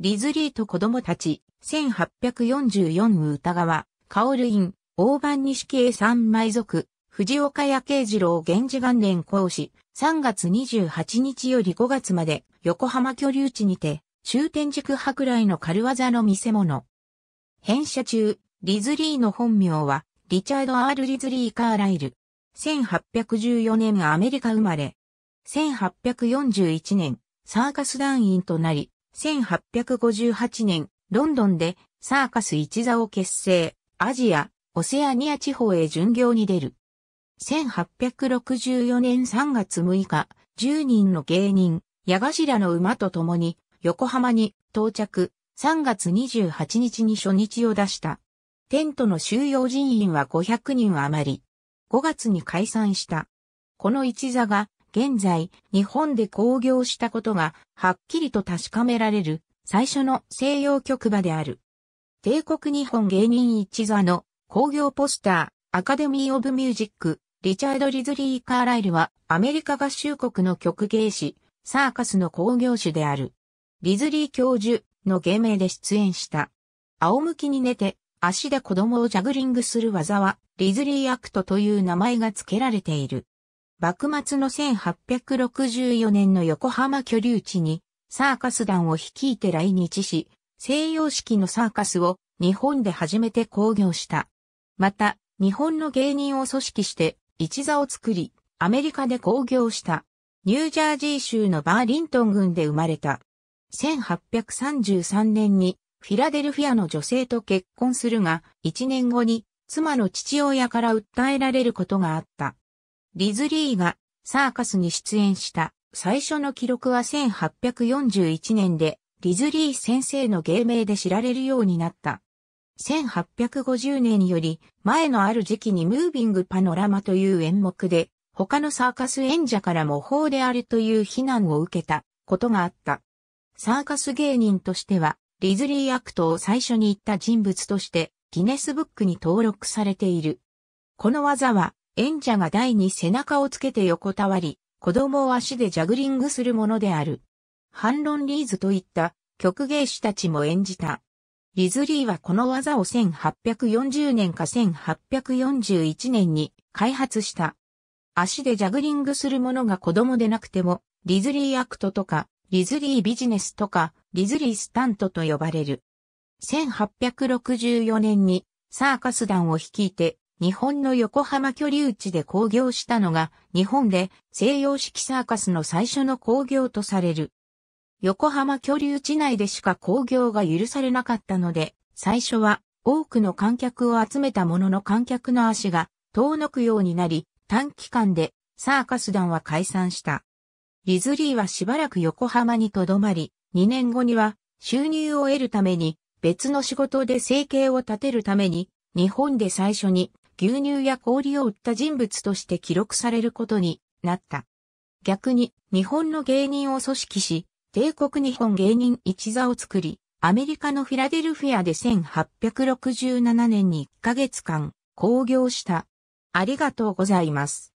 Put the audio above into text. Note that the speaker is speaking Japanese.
リズリーと子供たち、1844歌川、カオルイン、大番錦絵三枚族、藤岡屋慶次郎源氏元年講師、3月28日より5月まで、横浜居留地にて、終点軸博来の軽技の見せ物。編写中、リズリーの本名は、リチャード・アール・リズリー・カーライル。1814年アメリカ生まれ。1841年、サーカス団員となり、1858年、ロンドンでサーカス一座を結成、アジア、オセアニア地方へ巡業に出る。1864年3月6日、10人の芸人、矢頭の馬と共に、横浜に到着、3月28日に初日を出した。テントの収容人員は500人余り。5月に解散した。この一座が現在、日本で興行したことが、はっきりと確かめられる、最初の西洋曲場である。帝国日本芸人一座の興行ポスター、アカデミー・オブ・ミュージック、リチャード・リズリー・カーライルは、アメリカ合衆国の曲芸師、サーカスの興行主である。リズリー教授の芸名で出演した。仰向きに寝て、足で子供をジャグリングする技は、リズリーアクトという名前が付けられている。幕末の1864年の横浜居留地にサーカス団を率いて来日し、西洋式のサーカスを日本で初めて興行した。また、日本の芸人を組織して一座を作り、アメリカで興行した。ニュージャージー州のバーリントン郡で生まれた。1833年にフィラデルフィアの女性と結婚するが、1年後に妻の父親から訴えられることがあった。リズリーがサーカスに出演した最初の記録は1841年で、リズリー先生の芸名で知られるようになった。1850年より前のある時期にムービングパノラマという演目で、他のサーカス演者から模倣であるという非難を受けたことがあった。サーカス芸人としては、リズリーアクトを最初に言った人物として、ギネスブックに登録されている。この技は、演者が台に背中をつけて横たわり、子供を足でジャグリングするものである。反論リーズといった曲芸師たちも演じた。リズリーはこの技を1840年か1841年に開発した。足でジャグリングするものが子供でなくても、リズリーアクトとか、リズリービジネスとか、リズリースタントと呼ばれる。1864年にサーカス団を率いて日本の横浜居留地で興行したのが、日本で西洋式サーカスの最初の興行とされる。横浜居留地内でしか興行が許されなかったので、最初は多くの観客を集めたものの観客の足が遠のくようになり、短期間でサーカス団は解散した。リズリーはしばらく横浜に留まり、2年後には収入を得るために別の仕事で生計を立てるために日本で最初に牛乳や氷を売った人物として記録されることになった。逆に、日本の芸人を組織し、帝国日本芸人一座を作り、アメリカのフィラデルフィアで1867年に1ヶ月間、興行した。ありがとうございます。